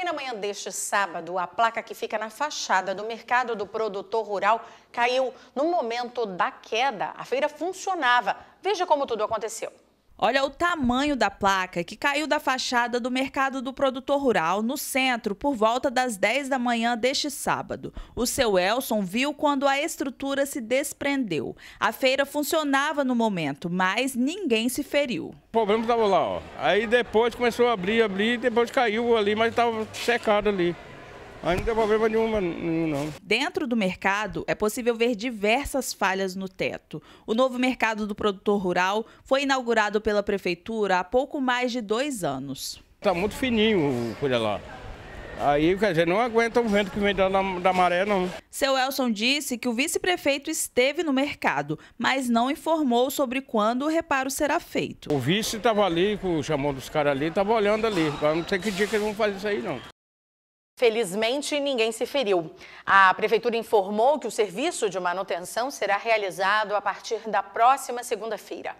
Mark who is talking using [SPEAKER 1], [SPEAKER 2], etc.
[SPEAKER 1] E na manhã deste sábado, a placa que fica na fachada do mercado do produtor rural caiu no momento da queda. A feira funcionava. Veja como tudo aconteceu.
[SPEAKER 2] Olha o tamanho da placa que caiu da fachada do mercado do produtor rural no centro por volta das 10 da manhã deste sábado. O seu Elson viu quando a estrutura se desprendeu. A feira funcionava no momento, mas ninguém se
[SPEAKER 3] feriu. O problema estava lá, ó. Aí depois começou a abrir, abrir, depois caiu ali, mas estava secado ali. Aí não deu problema nenhum, não. Dentro do mercado, é possível
[SPEAKER 2] ver diversas falhas no teto. O novo mercado do produtor rural foi inaugurado pela prefeitura há pouco mais de dois anos. Está muito
[SPEAKER 3] fininho, olha lá.
[SPEAKER 2] Aí, quer dizer, não aguenta o vento que vem da, da maré, não. Seu Elson disse que o vice-prefeito esteve no mercado, mas não informou sobre quando o reparo será feito.
[SPEAKER 3] O vice estava ali, chamou dos caras ali, estava olhando ali. não sei que dia que eles vão fazer isso aí, não.
[SPEAKER 1] Felizmente, ninguém se feriu. A Prefeitura informou que o serviço de manutenção será realizado a partir da próxima segunda-feira.